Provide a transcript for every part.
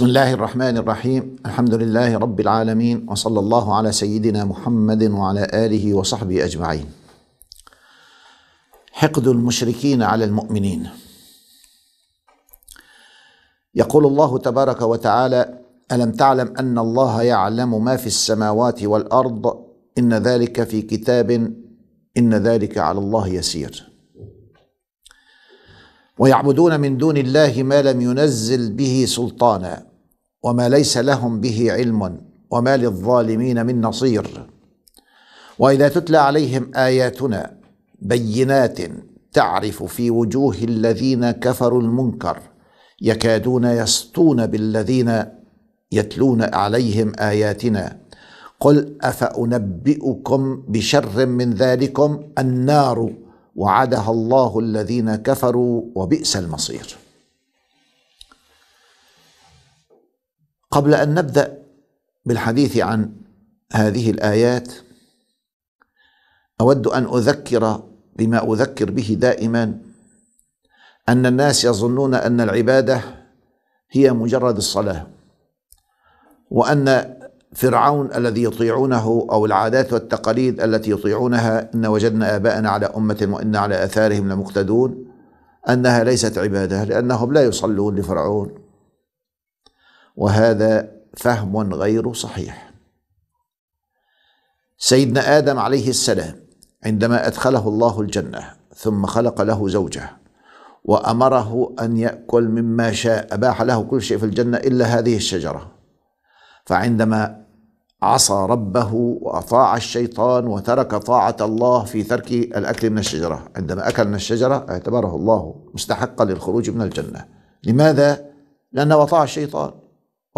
بسم الله الرحمن الرحيم الحمد لله رب العالمين وصلى الله على سيدنا محمد وعلى اله وصحبه اجمعين حقد المشركين على المؤمنين يقول الله تبارك وتعالى الم تعلم ان الله يعلم ما في السماوات والارض ان ذلك في كتاب ان ذلك على الله يسير ويعبدون من دون الله ما لم ينزل به سلطانا وما ليس لهم به علم وما للظالمين من نصير واذا تتلى عليهم اياتنا بينات تعرف في وجوه الذين كفروا المنكر يكادون يسطون بالذين يتلون عليهم اياتنا قل افانبئكم بشر من ذلكم النار وعدها الله الذين كفروا وبئس المصير قبل ان نبدا بالحديث عن هذه الايات اود ان اذكر بما اذكر به دائما ان الناس يظنون ان العباده هي مجرد الصلاه وان فرعون الذي يطيعونه او العادات والتقاليد التي يطيعونها ان وجدنا اباءنا على امه وان على اثارهم لمقتدون انها ليست عباده لانهم لا يصلون لفرعون وهذا فهم غير صحيح سيدنا ادم عليه السلام عندما ادخله الله الجنه ثم خلق له زوجه وامره ان ياكل مما شاء اباح له كل شيء في الجنه الا هذه الشجره فعندما عصى ربه واطاع الشيطان وترك طاعه الله في ترك الاكل من الشجره عندما اكل من الشجره اعتبره الله مستحقا للخروج من الجنه لماذا لانه اطاع الشيطان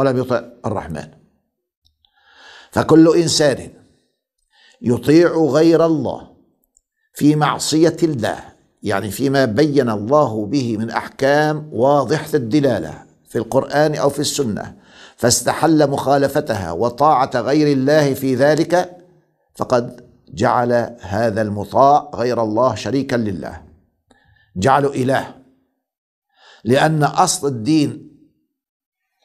ولم يطع الرحمن فكل انسان يطيع غير الله في معصيه الله يعني فيما بين الله به من احكام واضحه الدلاله في القران او في السنه فاستحل مخالفتها وطاعه غير الله في ذلك فقد جعل هذا المطاع غير الله شريكا لله جعله اله لان اصل الدين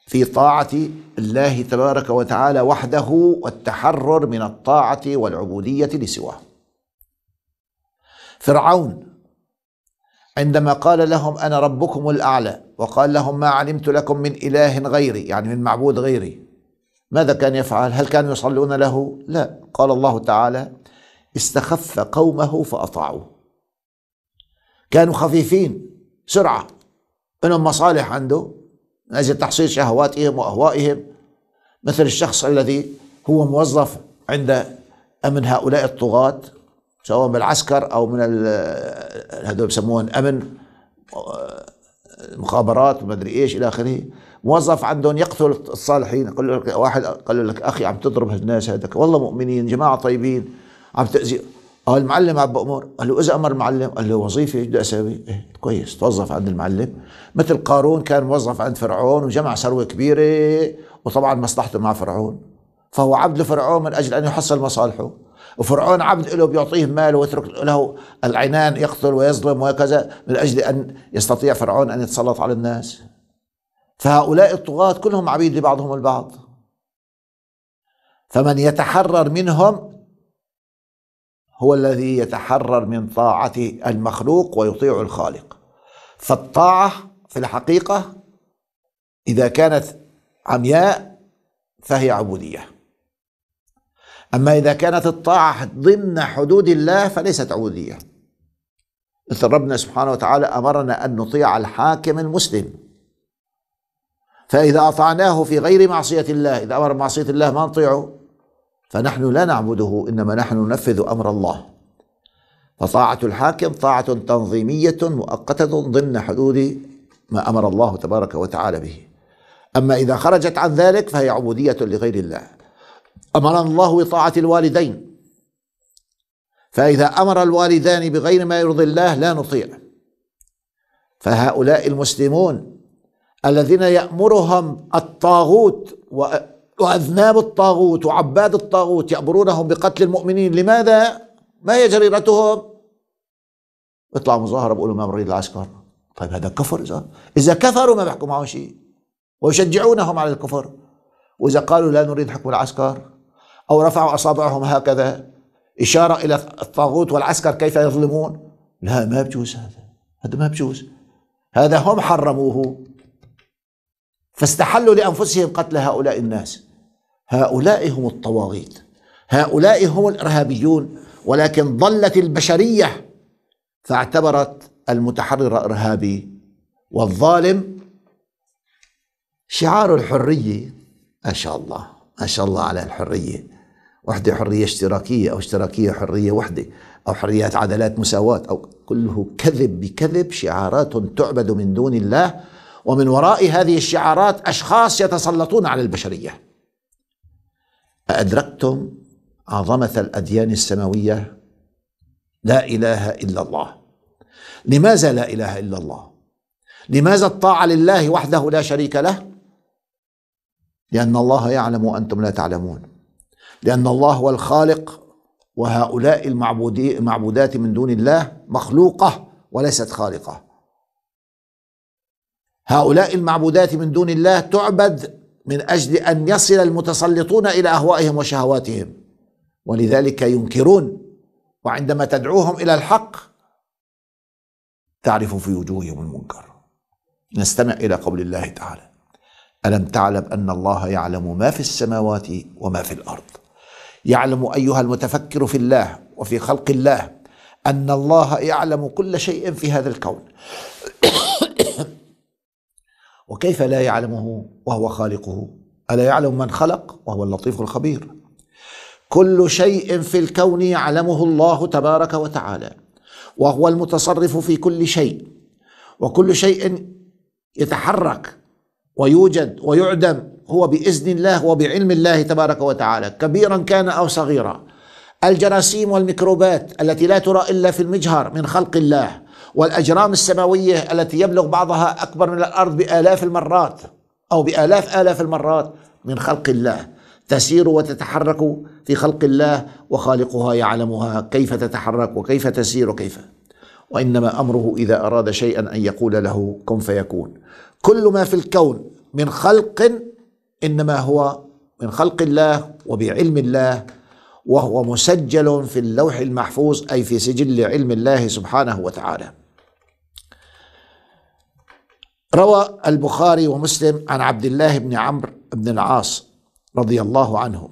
في طاعة الله تبارك وتعالى وحده والتحرر من الطاعة والعبودية لسواه. فرعون عندما قال لهم أنا ربكم الأعلى وقال لهم ما علمت لكم من إله غيري يعني من معبود غيري ماذا كان يفعل؟ هل كانوا يصلون له؟ لا قال الله تعالى استخف قومه فأطاعوه كانوا خفيفين سرعة لهم مصالح عنده من أجل تحصيل شهواتهم وأهوائهم مثل الشخص الذي هو موظف عند أمن هؤلاء الطغاة سواء من العسكر أو من هذول يسمون أمن آه، مخابرات ادري إيش إلى آخره موظف عندهم يقتل الصالحين قال لك واحد قال لك أخي عم تضرب الناس هذاك والله مؤمنين جماعة طيبين عم تأذي قال المعلم عبد بامر قال له إذا أمر المعلم قال له وظيفة إيش بدي أسوي؟ إيه كويس توظف عند المعلم مثل قارون كان موظف عند فرعون وجمع ثروة كبيرة وطبعا مصلحته مع فرعون فهو عبد لفرعون من أجل أن يحصل مصالحه وفرعون عبد له بيعطيه مال ويترك له العنان يقتل ويظلم وكذا من أجل أن يستطيع فرعون أن يتسلط على الناس فهؤلاء الطغاة كلهم عبيد لبعضهم البعض فمن يتحرر منهم هو الذي يتحرر من طاعة المخلوق ويطيع الخالق فالطاعة في الحقيقة إذا كانت عمياء فهي عبودية أما إذا كانت الطاعة ضمن حدود الله فليست عبودية مثل ربنا سبحانه وتعالى أمرنا أن نطيع الحاكم المسلم فإذا أطعناه في غير معصية الله إذا أمر معصية الله ما نطيعه فنحن لا نعبده انما نحن ننفذ امر الله فطاعه الحاكم طاعه تنظيميه مؤقته ضمن حدود ما امر الله تبارك وتعالى به اما اذا خرجت عن ذلك فهي عبوديه لغير الله امرنا الله بطاعه الوالدين فاذا امر الوالدان بغير ما يرضي الله لا نطيع فهؤلاء المسلمون الذين يامرهم الطاغوت و وأذناب الطاغوت وعباد الطاغوت يأمرونهم بقتل المؤمنين لماذا؟ ما هي جريرتهم؟ يطلعوا مظاهرة بيقولوا ما بنريد العسكر طيب هذا كفر إذا إذا كفروا ما بيحكوا معهم شيء ويشجعونهم على الكفر وإذا قالوا لا نريد حكم العسكر أو رفعوا أصابعهم هكذا إشارة إلى الطاغوت والعسكر كيف يظلمون لا ما بجوز هذا هذا ما بجوز هذا هم حرموه فاستحلوا لأنفسهم قتل هؤلاء الناس هؤلاء هم الطواغيت هؤلاء هم الارهابيون ولكن ضلت البشريه فاعتبرت المتحرر ارهابي والظالم شعار الحريه ما شاء الله ما شاء الله على الحريه وحده حريه اشتراكيه او اشتراكيه حريه وحده او حريات عدالات مساواه او كله كذب بكذب شعارات تعبد من دون الله ومن وراء هذه الشعارات اشخاص يتسلطون على البشريه أأدركتم عظمة الأديان السماوية لا إله إلا الله لماذا لا إله إلا الله لماذا الطاعة لله وحده لا شريك له لأن الله يعلم وأنتم لا تعلمون لأن الله هو الخالق وهؤلاء المعبودات من دون الله مخلوقة وليست خالقة هؤلاء المعبودات من دون الله تعبد من اجل ان يصل المتسلطون الى اهوائهم وشهواتهم ولذلك ينكرون وعندما تدعوهم الى الحق تعرف في وجوههم المنكر نستمع الى قول الله تعالى الم تعلم ان الله يعلم ما في السماوات وما في الارض يعلم ايها المتفكر في الله وفي خلق الله ان الله يعلم كل شيء في هذا الكون وكيف لا يعلمه وهو خالقه ألا يعلم من خلق وهو اللطيف الخبير كل شيء في الكون يعلمه الله تبارك وتعالى وهو المتصرف في كل شيء وكل شيء يتحرك ويوجد ويعدم هو باذن الله وبعلم الله تبارك وتعالى كبيرا كان او صغيرا الجراثيم والميكروبات التي لا ترى الا في المجهر من خلق الله والأجرام السماوية التي يبلغ بعضها أكبر من الأرض بآلاف المرات أو بآلاف آلاف المرات من خلق الله تسير وتتحرك في خلق الله وخالقها يعلمها كيف تتحرك وكيف تسير وكيف وإنما أمره إذا أراد شيئا أن يقول له كن فيكون كل ما في الكون من خلق إنما هو من خلق الله وبعلم الله وهو مسجل في اللوح المحفوظ أي في سجل علم الله سبحانه وتعالى روى البخاري ومسلم عن عبد الله بن عمرو بن العاص رضي الله عنه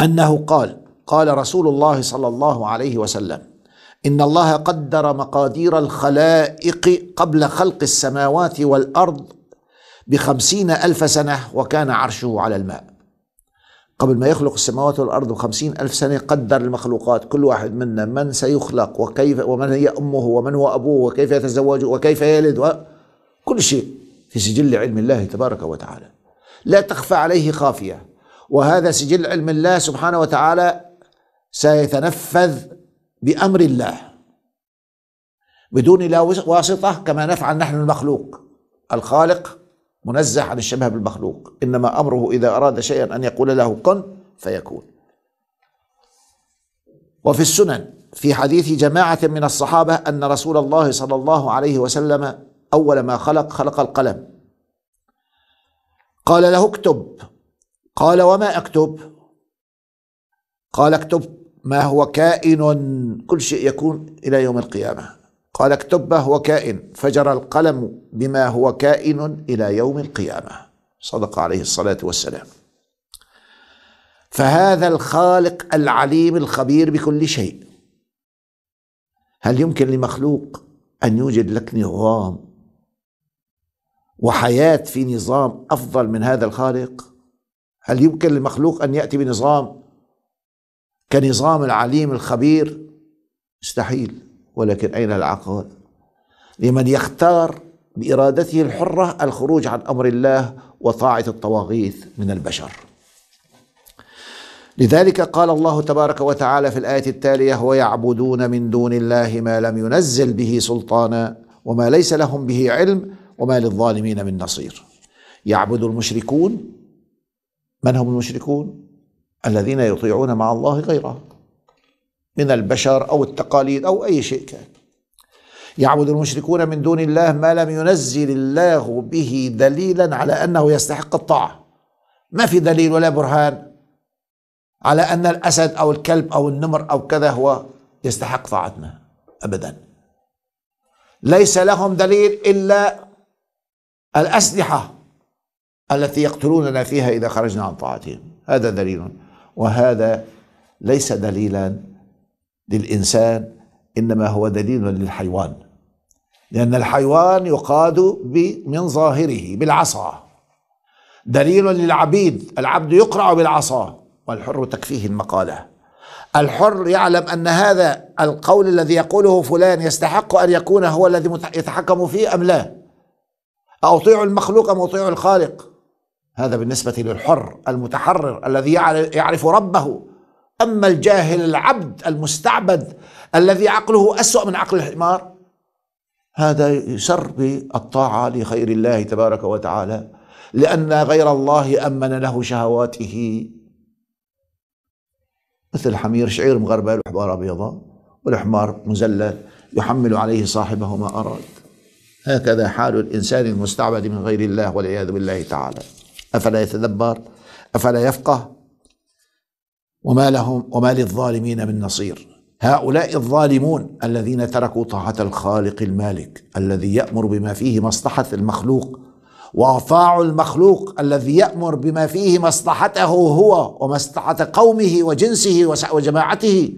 انه قال قال رسول الله صلى الله عليه وسلم ان الله قدر مقادير الخلائق قبل خلق السماوات والارض بخمسين الف سنه وكان عرشه على الماء قبل ما يخلق السماوات والأرض خمسين ألف سنة قدر المخلوقات كل واحد منا من سيخلق وكيف ومن هي أمه ومن هو أبوه وكيف يتزوج وكيف يلد و... كل شيء في سجل علم الله تبارك وتعالى لا تخفى عليه خافية وهذا سجل علم الله سبحانه وتعالى سيتنفذ بأمر الله بدون لا واسطة كما نفعل نحن المخلوق الخالق منزه عن الشبه بالمخلوق انما امره اذا اراد شيئا ان يقول له كن فيكون وفي السنن في حديث جماعه من الصحابه ان رسول الله صلى الله عليه وسلم اول ما خلق خلق القلم قال له اكتب قال وما اكتب قال اكتب ما هو كائن كل شيء يكون الى يوم القيامه قال اكتب ما هو كائن فجر القلم بما هو كائن الى يوم القيامه صدق عليه الصلاه والسلام فهذا الخالق العليم الخبير بكل شيء هل يمكن لمخلوق ان يوجد لك نظام وحياه في نظام افضل من هذا الخالق هل يمكن لمخلوق ان ياتي بنظام كنظام العليم الخبير مستحيل ولكن أين العقل لمن يختار بإرادته الحرة الخروج عن أمر الله وطاعة الطواغيث من البشر لذلك قال الله تبارك وتعالى في الآية التالية ويعبدون من دون الله ما لم ينزل به سلطانا وما ليس لهم به علم وما للظالمين من نصير يعبد المشركون من هم المشركون الذين يطيعون مع الله غيره من البشر أو التقاليد أو أي شيء كان يعبد المشركون من دون الله ما لم ينزل الله به دليلا على أنه يستحق الطاعة ما في دليل ولا برهان على أن الأسد أو الكلب أو النمر أو كذا هو يستحق طاعتنا أبدا ليس لهم دليل إلا الأسلحة التي يقتلوننا فيها إذا خرجنا عن طاعتهم هذا دليل وهذا ليس دليلا للإنسان إنما هو دليل للحيوان لأن الحيوان يقاد من ظاهره بالعصا دليل للعبيد العبد يقرع بالعصا والحر تكفيه المقالة الحر يعلم أن هذا القول الذي يقوله فلان يستحق أن يكون هو الذي يتحكم فيه أم لا أطيع المخلوق أم أطيع الخالق هذا بالنسبة للحر المتحرر الذي يعرف ربه أما الجاهل العبد المستعبد الذي عقله أسوأ من عقل الحمار هذا يسر بالطاعة لخير الله تبارك وتعالى لأن غير الله أمن له شهواته مثل حمير شعير مغربل وحبارة بيضاء والحمار مزلل يحمل عليه صاحبه ما أراد هكذا حال الإنسان المستعبد من غير الله والعياذ بالله تعالى أفلا يتدبر أفلا يفقه وما لهم وما للظالمين من نصير هؤلاء الظالمون الذين تركوا طاعة الخالق المالك الذي يأمر بما فيه مصلحة المخلوق وأطاع المخلوق الذي يأمر بما فيه مصلحته هو ومصلحة قومه وجنسه وجماعته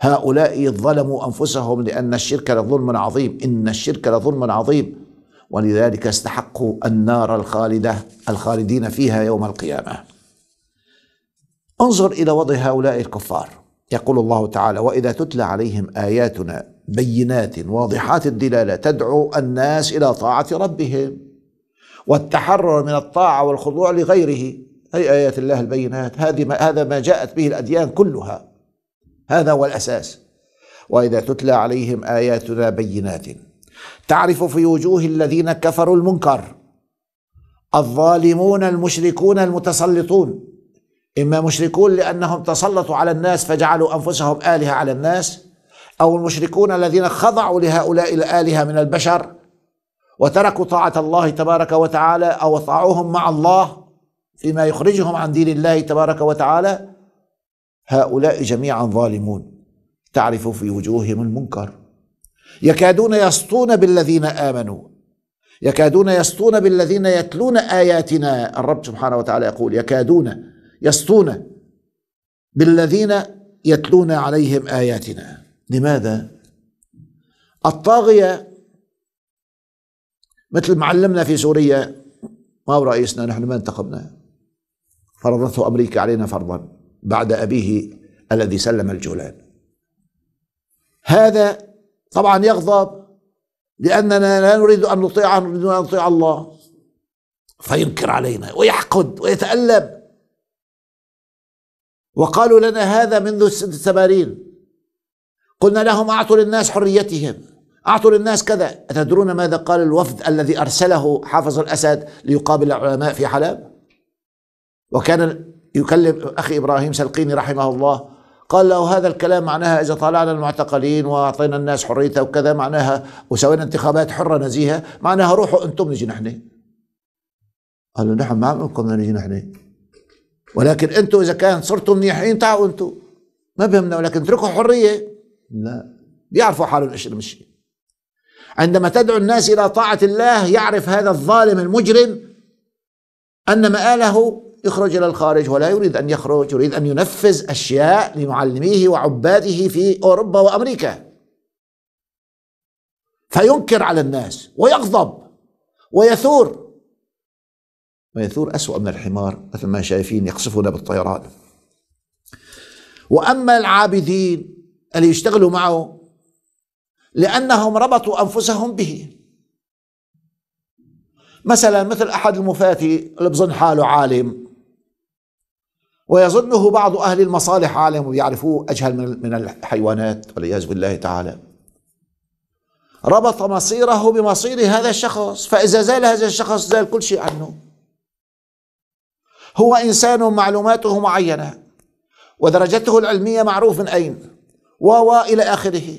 هؤلاء ظلموا أنفسهم لأن الشرك لظلم عظيم إن الشرك لظلم عظيم ولذلك استحقوا النار الخالدة الخالدين فيها يوم القيامة انظر الى وضع هؤلاء الكفار يقول الله تعالى واذا تتلى عليهم اياتنا بينات واضحات الدلاله تدعو الناس الى طاعه ربهم والتحرر من الطاعه والخضوع لغيره اي ايات الله البينات هذه ما هذا ما جاءت به الاديان كلها هذا هو الاساس واذا تتلى عليهم اياتنا بينات تعرف في وجوه الذين كفروا المنكر الظالمون المشركون المتسلطون إما مشركون لأنهم تسلطوا على الناس فجعلوا أنفسهم آلهة على الناس أو المشركون الذين خضعوا لهؤلاء الآلهة من البشر وتركوا طاعة الله تبارك وتعالى أو طاعوهم مع الله فيما يخرجهم عن دين الله تبارك وتعالى هؤلاء جميعا ظالمون تعرف في وجوههم المنكر يكادون يسطون بالذين آمنوا يكادون يسطون بالذين يتلون آياتنا الرب سبحانه وتعالى يقول يكادون يسطون بالذين يتلون عليهم آياتنا لماذا؟ الطاغية مثل معلمنا في سوريا ما هو رئيسنا نحن ما انتخبناه فرضته أمريكا علينا فرضا بعد أبيه الذي سلم الجولان هذا طبعا يغضب لأننا لا نريد أن نطيعه نريد أن نطيع الله فينكر علينا ويحقد ويتألم وقالوا لنا هذا منذ الثمانين قلنا لهم أعطوا للناس حريتهم أعطوا للناس كذا أتدرون ماذا قال الوفد الذي أرسله حافظ الأسد ليقابل العلماء في حلب وكان يكلم أخي إبراهيم سلقيني رحمه الله قال له هذا الكلام معناها إذا طالعنا المعتقلين وأعطينا الناس حريتها وكذا معناها وسوينا انتخابات حرة نزيهة معناها روحوا أنتم نجي نحن قال له نحن ما عمركم نجي نحن ولكن انتوا اذا كان صرتوا منيحين تعوا انتوا ما بهمنا ولكن اتركوا حريه لا بيعرفوا حالهم ايش المشي عندما تدعو الناس الى طاعه الله يعرف هذا الظالم المجرم ان مآله يخرج الى الخارج ولا يريد ان يخرج يريد ان ينفذ اشياء لمعلميه وعباده في اوروبا وامريكا فينكر على الناس ويغضب ويثور ويثور أسوأ من الحمار مثل ما شايفين يقصفنا بالطيران وأما العابدين اللي يشتغلوا معه لأنهم ربطوا أنفسهم به مثلا مثل أحد المفاتي اللي بظن حاله عالم ويظنه بعض أهل المصالح عالم ويعرفوه أجهل من الحيوانات والعياذ بالله تعالى ربط مصيره بمصير هذا الشخص فإذا زال هذا الشخص زال كل شيء عنه هو إنسان معلوماته معينة ودرجته العلمية معروف من أين و إلى آخره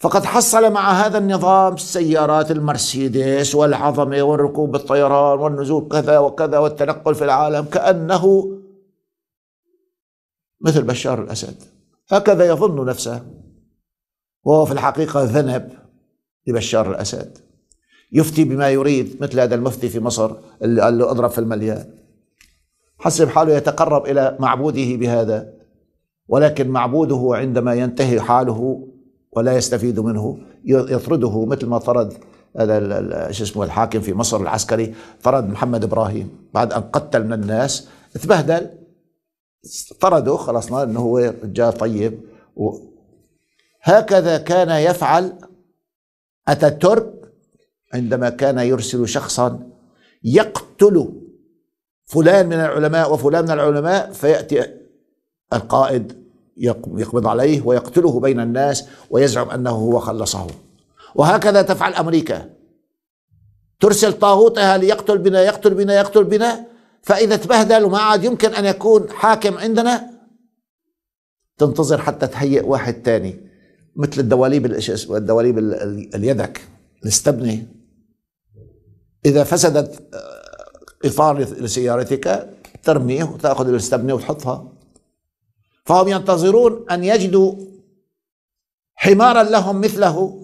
فقد حصل مع هذا النظام سيارات المرسيدس والعظمة والركوب بالطيران والنزول كذا وكذا والتنقل في العالم كأنه مثل بشار الأسد هكذا يظن نفسه وهو في الحقيقة ذنب لبشار الأسد يفتي بما يريد مثل هذا المفتي في مصر اللي قال له اضرب في المليان حسب حاله يتقرب إلى معبوده بهذا ولكن معبوده عندما ينتهي حاله ولا يستفيد منه يطرده مثل ما طرد هذا شو اسمه الحاكم في مصر العسكري طرد محمد ابراهيم بعد ان قتل من الناس تبهدل طرده خلاص انه هو رجال طيب هكذا كان يفعل اتاتورك عندما كان يرسل شخصا يقتل فلان من العلماء وفلان من العلماء فيأتي القائد يقبض عليه ويقتله بين الناس ويزعم أنه هو خلصه وهكذا تفعل أمريكا ترسل طاغوتها ليقتل بنا يقتل بنا يقتل بنا فإذا تبهدل وما عاد يمكن أن يكون حاكم عندنا تنتظر حتى تهيئ واحد تاني مثل الدواليب الدواليب اليدك الاستبني إذا فسدت آه، إطار لسيارتك ترميه وتأخذ الاستبنه وتحطها فهم ينتظرون أن يجدوا حمارا لهم مثله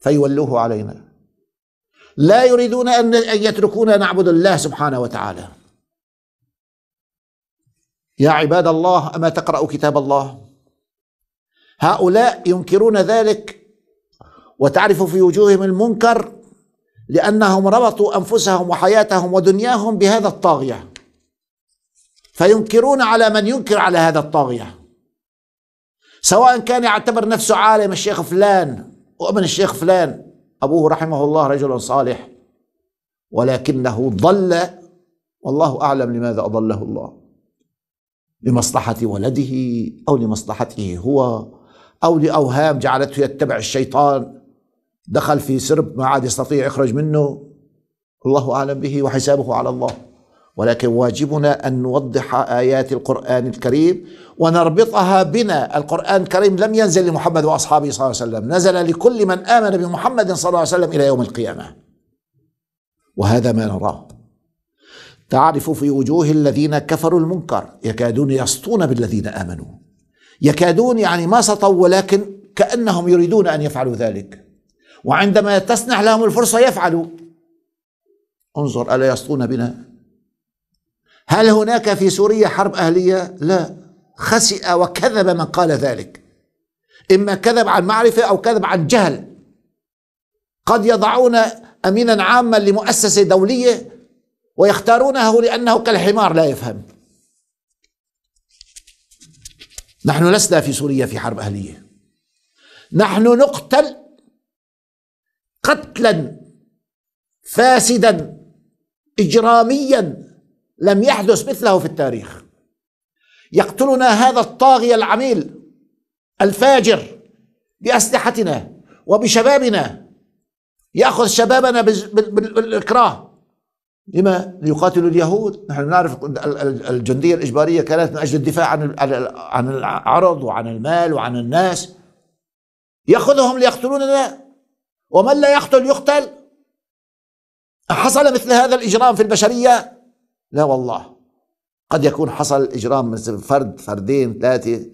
فيولوه علينا لا يريدون أن يتركونا نعبد الله سبحانه وتعالى يا عباد الله أما تقرأ كتاب الله هؤلاء ينكرون ذلك وتعرف في وجوههم المنكر لأنهم ربطوا أنفسهم وحياتهم ودنياهم بهذا الطاغية فينكرون على من ينكر على هذا الطاغية سواء كان يعتبر نفسه عالم الشيخ فلان وابن الشيخ فلان أبوه رحمه الله رجل صالح ولكنه ضل والله أعلم لماذا أضله الله لمصلحة ولده أو لمصلحته هو أو لأوهام جعلته يتبع الشيطان دخل في سرب ما عاد يستطيع يخرج منه الله أعلم به وحسابه على الله ولكن واجبنا أن نوضح آيات القرآن الكريم ونربطها بنا القرآن الكريم لم ينزل لمحمد وأصحابه صلى الله عليه وسلم نزل لكل من آمن بمحمد صلى الله عليه وسلم إلى يوم القيامة وهذا ما نراه تعرف في وجوه الذين كفروا المنكر يكادون يسطون بالذين آمنوا يكادون يعني ما سطوا ولكن كأنهم يريدون أن يفعلوا ذلك وعندما تسنح لهم الفرصة يفعلوا انظر ألا يسطون بنا هل هناك في سوريا حرب أهلية؟ لا خسئ وكذب من قال ذلك إما كذب عن معرفة أو كذب عن جهل قد يضعون أمينا عاما لمؤسسة دولية ويختارونه لأنه كالحمار لا يفهم نحن لسنا في سوريا في حرب أهلية نحن نقتل قتلا فاسدا اجراميا لم يحدث مثله في التاريخ يقتلنا هذا الطاغيه العميل الفاجر باسلحتنا وبشبابنا ياخذ شبابنا بالاكراه لما ليقاتلوا اليهود نحن نعرف الجندية الإجبارية كانت من أجل الدفاع عن عن العرض وعن المال وعن الناس يأخذهم ليقتلوننا ومن لا يقتل يقتل حصل مثل هذا الإجرام في البشرية لا والله قد يكون حصل إجرام من فرد فردين ثلاثة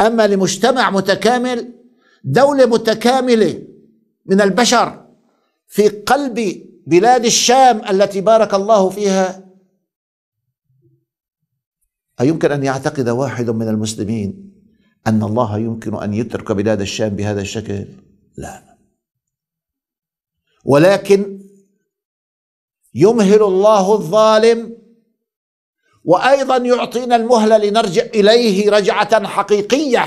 أما لمجتمع متكامل دولة متكاملة من البشر في قلب بلاد الشام التي بارك الله فيها أيمكن أن يعتقد واحد من المسلمين أن الله يمكن أن يترك بلاد الشام بهذا الشكل؟ لا ولكن يمهل الله الظالم وايضا يعطينا المهله لنرجع اليه رجعه حقيقيه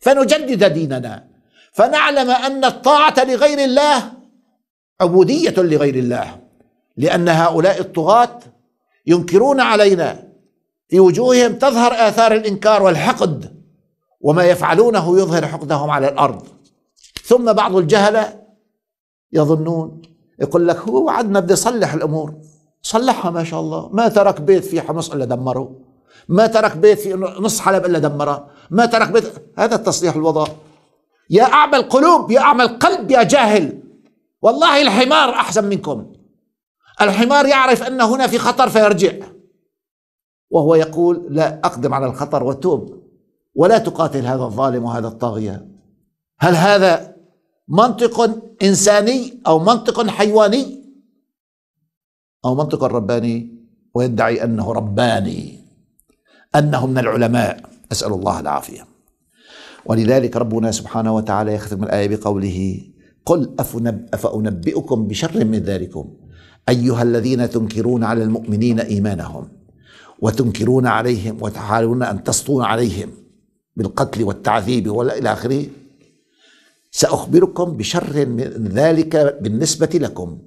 فنجدد ديننا فنعلم ان الطاعه لغير الله عبوديه لغير الله لان هؤلاء الطغاه ينكرون علينا في وجوههم تظهر اثار الانكار والحقد وما يفعلونه يظهر حقدهم على الارض ثم بعض الجهله يظنون يقول لك هو وعدنا بدي يصلح الامور صلحها ما شاء الله ما ترك بيت في حمص الا دمره ما ترك بيت في نص حلب الا دمره ما ترك بيت هذا التصليح الوضع يا اعمى القلوب يا اعمى القلب يا جاهل والله الحمار احسن منكم الحمار يعرف ان هنا في خطر فيرجع وهو يقول لا اقدم على الخطر وتوب ولا تقاتل هذا الظالم وهذا الطاغيه هل هذا منطق إنساني أو منطق حيواني أو منطق رباني ويدعي أنه رباني أنه من العلماء أسأل الله العافية ولذلك ربنا سبحانه وتعالى يختم الآية بقوله قل أفأنبئكم بشر من ذلكم أيها الذين تنكرون على المؤمنين إيمانهم وتنكرون عليهم وتحاولون أن تسطون عليهم بالقتل والتعذيب والى آخره سأخبركم بشر من ذلك بالنسبة لكم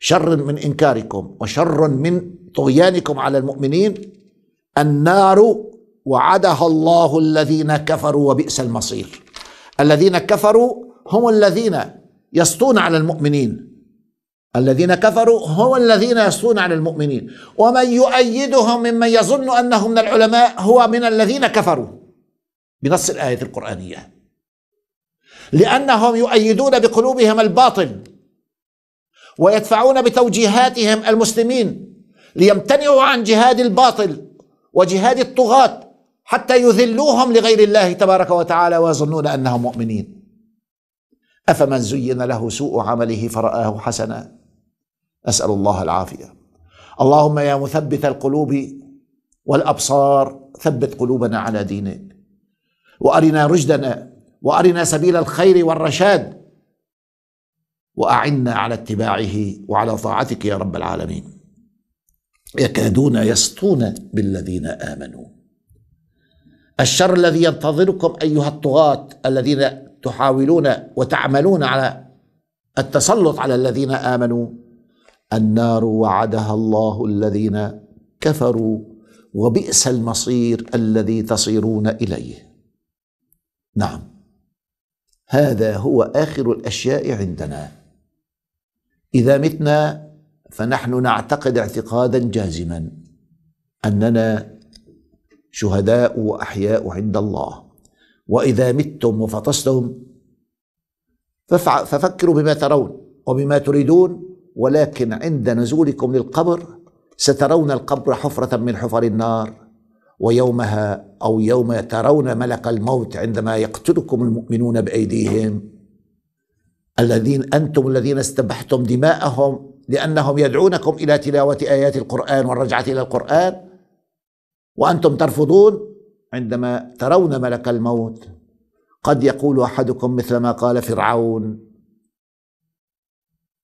شر من إنكاركم وشر من طغيانكم على المؤمنين النار وعدها الله الذين كفروا وبئس المصير الذين كفروا هم الذين يسطون على المؤمنين الذين كفروا هم الذين يسطون على المؤمنين ومن يؤيدهم ممن يظن أنه من العلماء هو من الذين كفروا بنص الآية القرآنية لأنهم يؤيدون بقلوبهم الباطل ويدفعون بتوجيهاتهم المسلمين ليمتنعوا عن جهاد الباطل وجهاد الطغاة حتى يذلوهم لغير الله تبارك وتعالى ويظنون أنهم مؤمنين أفمن زين له سوء عمله فرآه حسنا أسأل الله العافية اللهم يا مثبت القلوب والأبصار ثبت قلوبنا على دينك وأرنا رشدنا وارنا سبيل الخير والرشاد واعنا على اتباعه وعلى طاعتك يا رب العالمين يكادون يسطون بالذين امنوا الشر الذي ينتظركم ايها الطغاه الذين تحاولون وتعملون على التسلط على الذين امنوا النار وعدها الله الذين كفروا وبئس المصير الذي تصيرون اليه نعم هذا هو اخر الاشياء عندنا اذا متنا فنحن نعتقد اعتقادا جازما اننا شهداء واحياء عند الله واذا متم وفطستم ففكروا بما ترون وبما تريدون ولكن عند نزولكم للقبر سترون القبر حفره من حفر النار ويومها او يوم ترون ملك الموت عندما يقتلكم المؤمنون بايديهم الذين انتم الذين استبحتم دماءهم لانهم يدعونكم الى تلاوه ايات القران والرجعه الى القران وانتم ترفضون عندما ترون ملك الموت قد يقول احدكم مثل ما قال فرعون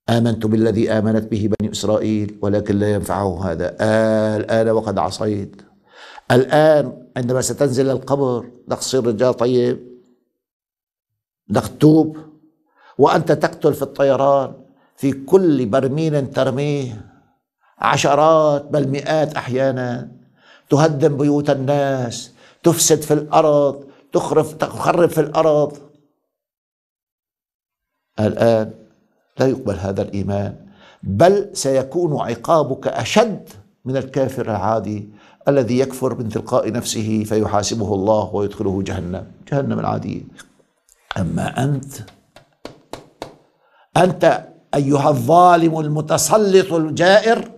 امنت بالذي امنت به بني اسرائيل ولكن لا ينفعه هذا آه، الان وقد عصيت الآن عندما ستنزل القبر لك تصير رجال طيب لك وأنت تقتل في الطيران في كل برميل ترميه عشرات بل مئات أحيانا تهدم بيوت الناس تفسد في الأرض تخرف تخرب في الأرض الآن لا يقبل هذا الإيمان بل سيكون عقابك أشد من الكافر العادي الذي يكفر من تلقاء نفسه فيحاسبه الله ويدخله جهنم جهنم العادية أما أنت أنت أيها الظالم المتسلط الجائر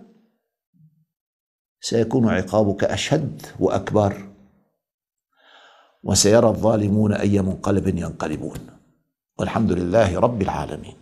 سيكون عقابك أشد وأكبر وسيرى الظالمون أي منقلب ينقلبون والحمد لله رب العالمين